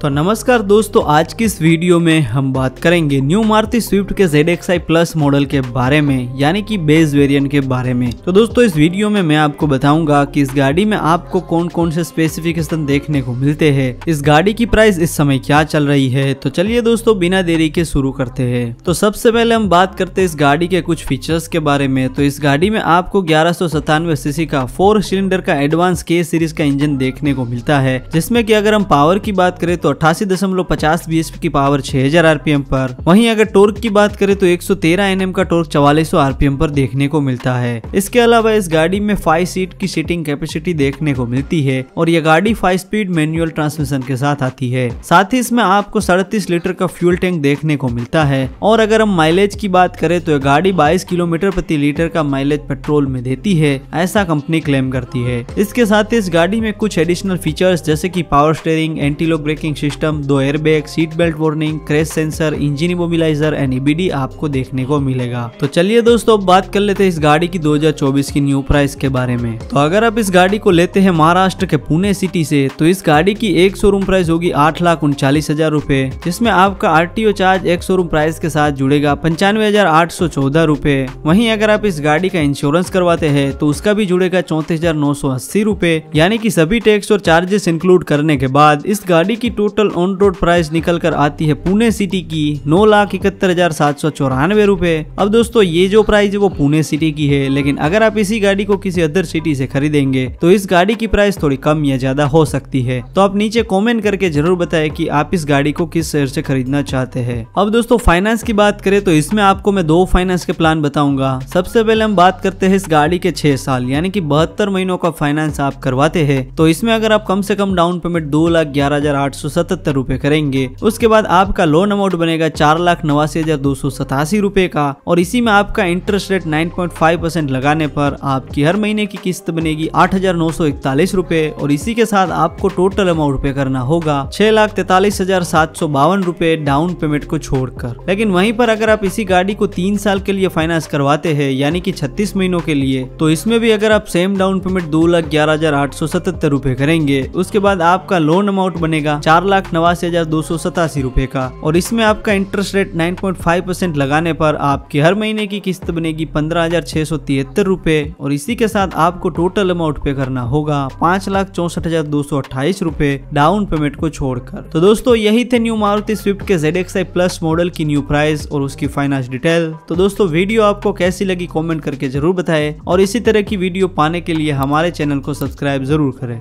तो नमस्कार दोस्तों आज की इस वीडियो में हम बात करेंगे न्यू मारुति स्विफ्ट के Z X I plus model के बारे में यानी कि बेस वेरिएंट के बारे में तो दोस्तों इस वीडियो में मैं आपको बताऊंगा कि इस गाड़ी में आपको कौन कौन से स्पेसिफिकेशन देखने को मिलते हैं इस गाड़ी की प्राइस इस समय क्या चल रही है तो चलिए दोस्तों बिना देरी के शुरू करते है तो सबसे पहले हम बात करते हैं इस गाड़ी के कुछ फीचर्स के बारे में तो इस गाड़ी में आपको ग्यारह सीसी का फोर सिलेंडर का एडवांस के सीरीज का इंजन देखने को मिलता है जिसमे की अगर हम पावर की बात करें तो अट्ठासी दशमलव पचास बी की पावर 6000 आरपीएम पर वहीं अगर टोर्क की बात करें तो 113 एनएम का टोर्क 4400 आरपीएम पर देखने को मिलता है इसके अलावा इस गाड़ी में फाइव सीट की सीटिंग कैपेसिटी देखने को मिलती है और यह गाड़ी फाइव स्पीड मैनुअल ट्रांसमिशन के साथ आती है साथ ही इसमें आपको सड़तीस लीटर का फ्यूल टैंक देखने को मिलता है और अगर हम माइलेज की बात करें तो यह गाड़ी बाईस किलोमीटर प्रति लीटर का माइलेज पेट्रोल में देती है ऐसा कंपनी क्लेम करती है इसके साथ इस गाड़ी में कुछ एडिशनल फीचर्स जैसे की power steering antilock braking braking system दो airbag seat belt warning crash sensor engine immobiliser and EBD आपको देखने को मिलेगा तो चलिए दोस्तों अब बात कर लेते हैं इस गाड़ी की 2024 की न्यू प्राइस के बारे में तो अगर आप इस गाड़ी को लेते हैं महाराष्ट्र के पुणे सिटी से तो इस गाड़ी की एक शोरूम प्राइस होगी आठ लाख उनचालीस हजार रूपए जिसमे आपका ओ चार्ज एक शोरूम प्राइस के साथ जुड़ेगा पंचानवे हजार आठ सौ चौदह रूपए वही अगर आप इस गाड़ी का इंश्योरेंस करवाते हैं तो उसका भी जुड़ेगा चौंतीस हजार नौ सौ अस्सी रूपए यानी की सभी टैक्स और चार्जेस इंक्लूड करने के बाद इस गाड़ी की की टोटल ऑन रोड प्राइस निकल कर आती है पुणे सिटी की नौ लाख इकहत्तर हजार सात सौ चौरानवे रूपए अब दोस्तों ये जो प्राइस है वो पुणे सिटी की है लेकिन अगर आप इसी गाड़ी को किसी अदर सिटी से खरीदेंगे तो इस गाड़ी की प्राइस थोड़ी कम या ज्यादा हो सकती है तो आप नीचे कॉमेंट करके जरूर बताए की आप इस गाड़ी को किस शहर से खरीदना चाहते हैं अब दोस्तों फाइनेंस की बात करें तो इसमें आपको मैं दो फाइनेंस के प्लान बताऊंगा सबसे पहले हम बात करते हैं इस गाड़ी के छह साल यानी कि बहत्तर महीनों का फाइनेंस आप करवाते हैं तो इसमें अगर आप कम से कम डाउन पेमेंट दो लाख ग्यारह हजार आठ रूपए करेंगे उसके बाद आपका लोन अमाउंट बनेगा चार लाख नवासी हजार दो सौ सतासी रूपए का और इसी में आपका interest rate nine point five percent लगाने पर आपकी हर महीने की किस्त बनेगी आठ हजार नौ सौ इकतालीस रूपए और इसी के साथ आपको टोटल अमाउंट पे करना होगा छह लाख तैतालीस हजार सात सौ बावन रूपए डाउन पेमेंट को छोड़कर लेकिन वहीं पर अगर आप इसी गाड़ी को तीन साल के लिए फाइनेंस करवाते हैं यानी कि छत्तीस महीनों के लिए तो इसमें भी अगर आप सेम डाउन पेमेंट दो लाख ग्यारह हजार आठ सौ सतहत्तर रूपए करेंगे उसके बाद आपका लोन अमाउंट बनेगा चार लाख नवासी हजार दो सौ सतासी रूपए का और इसमें आपका interest rate nine point five percent लगाने पर आपकी हर महीने की किस्त बनेगी पंद्रह हजार छह सौ तिहत्तर रूपए और इसी के साथ आपको टोटल अमाउंट पे करना होगा पांच लाख चौसठ हजार दो सौ अट्ठाईस रूपए डाउन पेमेंट को छोड़कर तो दोस्तों यही थे न्यू मारुति स्विफ्ट के Z X I plus model की न्यू प्राइस और उसकी फाइनेंस डिटेल तो दोस्तों वीडियो आपको कैसी लगी कॉमेंट करके जरूर बताए और इसी तरह की वीडियो पाने के लिए हमारे चैनल को सब्सक्राइब जरूर करें